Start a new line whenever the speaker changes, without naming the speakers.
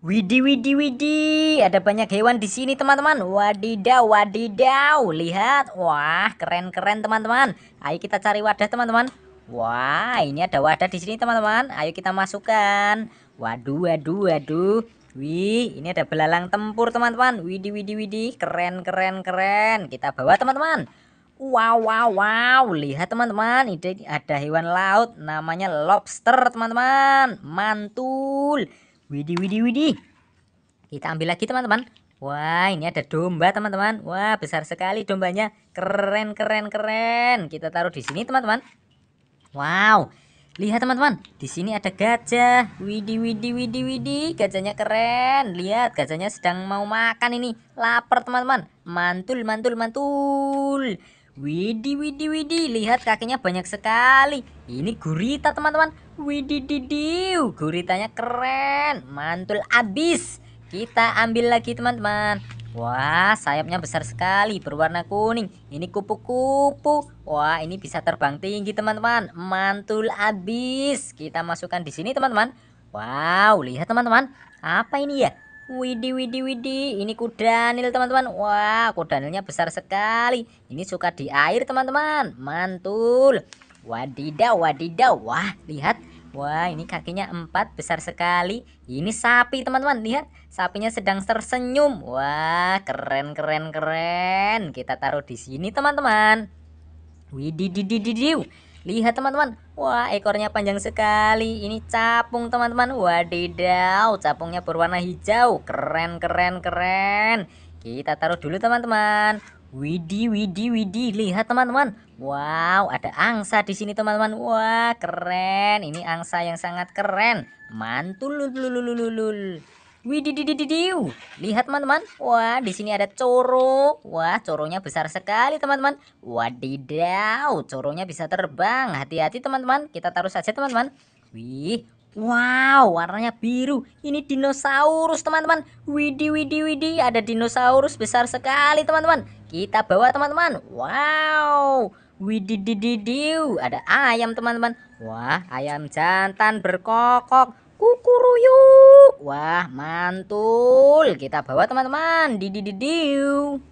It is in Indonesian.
Widi widi widi, ada banyak hewan di sini teman-teman. Wadidaw wadidaw, lihat. Wah, keren-keren teman-teman. Ayo kita cari wadah teman-teman. Wah, ini ada wadah di sini teman-teman. Ayo kita masukkan. Waduh, waduh, waduh. Wih, ini ada belalang tempur teman-teman. Widi widi widi, keren keren keren. Kita bawa teman-teman. Wow, wow, wow. Lihat teman-teman, ini ada hewan laut namanya lobster, teman-teman. Mantul. Widi Widi Widi, Kita ambil lagi teman-teman. Wah, ini ada domba teman-teman. Wah, besar sekali dombanya. Keren, keren, keren. Kita taruh di sini teman-teman. Wow. Lihat teman-teman, di sini ada gajah. Widi Widi Widi Widi, Gajahnya keren. Lihat, gajahnya sedang mau makan ini. Lapar teman-teman. Mantul, mantul, mantul. Widi Widi Widi, lihat kakinya banyak sekali. Ini gurita teman-teman. Widi didiu, uh, guritanya keren, mantul abis. Kita ambil lagi teman-teman. Wah, sayapnya besar sekali, berwarna kuning. Ini kupu-kupu. Wah, ini bisa terbang tinggi teman-teman. Mantul abis. Kita masukkan di sini teman-teman. Wow, lihat teman-teman. Apa ini ya? Widi Widi Widi, Ini kuda nil teman-teman. Wah, kuda nilnya besar sekali. Ini suka di air, teman-teman. Mantul. Wadidaw, wadidaw. Wah, lihat. Wah, ini kakinya empat besar sekali. Ini sapi, teman-teman. Lihat, sapinya sedang tersenyum. Wah, keren, keren, keren. Kita taruh di sini, teman-teman. Widih, didih, didih. Lihat teman-teman, wah ekornya panjang sekali. Ini capung teman-teman. Wadidaw, capungnya berwarna hijau. Keren, keren, keren. Kita taruh dulu teman-teman. Widi, widi, widi. Lihat teman-teman. Wow, ada angsa di sini teman-teman. Wah, keren. Ini angsa yang sangat keren. Mantul, lululululul Widididididiu. Lihat teman-teman. Wah, di sini ada coro. Wah, coronya besar sekali teman-teman. Wadidau, coronya bisa terbang. Hati-hati teman-teman. Kita taruh saja teman-teman. Wih, Wow, warnanya biru. Ini dinosaurus, teman-teman. Widi, widi, widi. Ada dinosaurus besar sekali, teman-teman. Kita bawa, teman-teman. Wow. Widi, diu, Ada ayam, teman-teman. Wah, ayam jantan berkokok. Kukuruyuk. Wah, mantul. Kita bawa teman-teman. di diu.